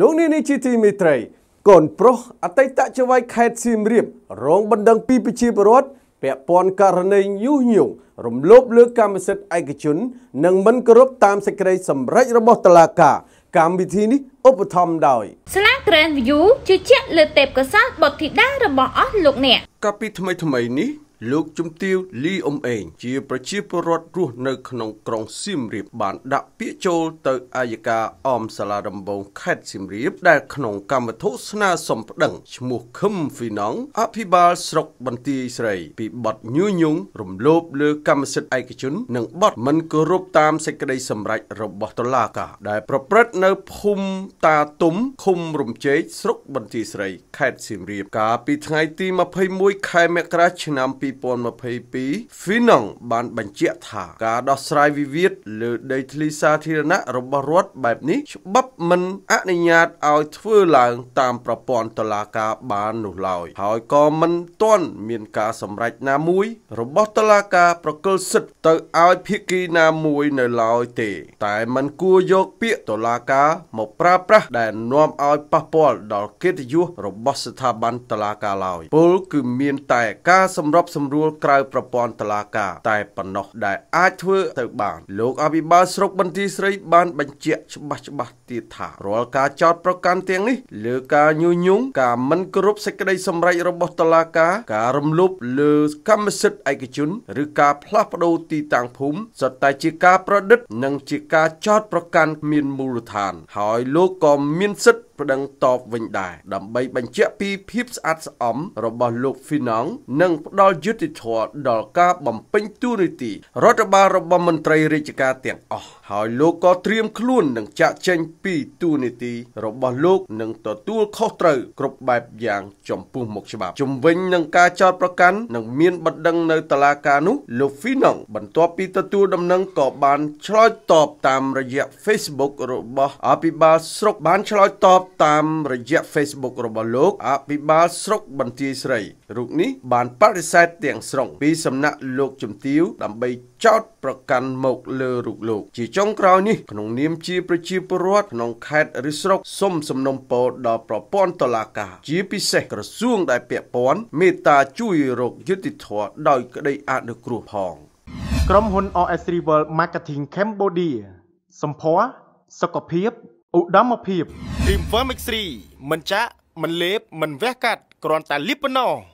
លោកនាងនេះជាទីមេត្រីកូនប្រុសអតីតចៅហ្វាយខេត្តសៀមរាប រងបណ្ដឹងពីប្រជាពលរដ្ឋពាក់ព័ន្ធករណីញុះញង់រំលោភលើកម្មសិទ្ធិឯកជន និងមិនគោរពតាមសេចក្តីសម្រេចរបស់តុលាការកម្មវិធីនេះឧបត្ថម្ភដោយស្លាក Grand View ជឿជាក់លើទេពកោសល្យបុត្រធីតារបស់អស់លោកអ្នកកាលពីថ្មីថ្មីនេះលោកជំទាវលីអ៊ុំអេងជា ប្រជាពលរដ្ឋរស់នៅក្នុងក្រុងសៀមរាបបាន ដាក់ពាក្យចូល ទៅ អាយកាអមសាលាដំបងខេត្តសៀមរាប ដែលក្នុងកម្មវត្ថុស្នើសុំប្តឹងឈ្មោះខឹមហ្វីណងអភិបាលស្រុកបន្ទាយស្រី ពីបទញុយញងរំលោភលើកម្មសិទ្ធិឯកជន និងបទមិនគោរពតាមសេចក្តី សម្រេចរបស់តុលាការ ដែល ប្រព្រឹត្តនៅភូមិតាទុំឃុំរំជែកស្រុកបន្ទាយស្រី ខេត្តសៀមរាបកាលពីថ្ងៃទី21ខែមករាឆ្នាំ2 2022 Finong បានបញ្ជាក់ថាការដោះស្រាយវិវាទលើដីធ្លីសាធារណៈរបស់រដ្ឋបែបនេះច្បាប់មិនអនុញ្ញាតឲ្យធ្វើឡើង តាមប្រព័ន្ធតុលាការ បាននោះឡើយហើយក៏មិនទាន់មានការសម្រេចណាមួយរបស់តុលាការ ប្រកុលសិទ្ធទៅឲ្យភាគីណាមួយនៅឡើយទេតែมันគួរយកពាក្យតុលាការមកប្រើប្រាស់ដែល នាំឲ្យប៉ះពាល់ដល់កិត្តិយសរបស់ស្ថាប័នតុលាការឡើយពលគឺមានតែការសម្របសម្សម្រួលក្រៅប្រព័ន្ធតុលាការតែប៉ុណ្ណោះដែលអាចធ្វើទៅបានលោកអភិបាលស្រុកបន្ទាយស្រីបានបញ្ជាក់ច្បាស់ច្បាស់ទៀតថារាល់ការចោទប្រកាន់ទាំងនេះលើការញុយញងការមិនគោរពសេចក្តីសម្រេចរបស់តុលាការការរំលោភលើកម្មសិទ្ធិឯកជនឬការផ្លាស់ប្ដូរទីតាំងភូមិសុទ្ធតែជាការប្រឌិតនិងជាការចោទប្រកាន់មានមូលដ្ឋានហើយលោកក៏មានសិទ្ធិប្តឹងតបវិញដែរដើម្បីបញ្ជាក់ពីភាពស្អាតស្អំរបស់លោកហ្វីណង់និងផ្ដល់យុត្តិធម៌ដល់ការបំពេញទួនាទីរដ្ឋបាលរបស់មន្ត្រីរាជការ ទាំងអស់ហើយលោកក៏ត្រៀមខ្លួននឹងចាក់ចែងពីទួនាទី របស់លោកនឹងទទួលខុសត្រូវគ្រប់បែបយ៉ាងចំពោះមុខច្បាប់ជំវិញនឹងការចោទប្រកាន់និងមានបណ្ដឹងនៅតុលាការនោះ លោកហ្វីណង់បន្ទាប់ពីទទួលដំណឹងក៏បានឆ្លើយតបតាមរយៈ Facebook របស់អភិបាលស្រុកបានឆ្លើយតបតាមរយៈ Facebook របស់លោកអភិបាលស្រុកបន្ទាយស្រីរូបនេះបានបដិសេធទាំងស្រុង ពីសំណាក់លោកជំទាវដើម្បីចោតប្រកាន់មកលើរូបលោកជាចុងក្រោយនេះក្នុងនាមជាប្រជាពលរដ្ឋក្នុងខេត្តឬស្រុកសុំសំណុំពរដល់ប្រព័ន្ធតុលាការជាពិសេសក្រសួងដែលពាក់ព័ន្ធមេត្តាជួយរកយុត្តិធម៌ដោយក្តីអនុគ្រោះផងក្រុមហ៊ុន OS Rival Marketing Cambodia សម្ភារសុខភាពឧត្តមភាព Team Vermix 3មិនចាក់មិនលេបមិនវះកាត់គ្រាន់តែលាបប៉ុណ្ណោះ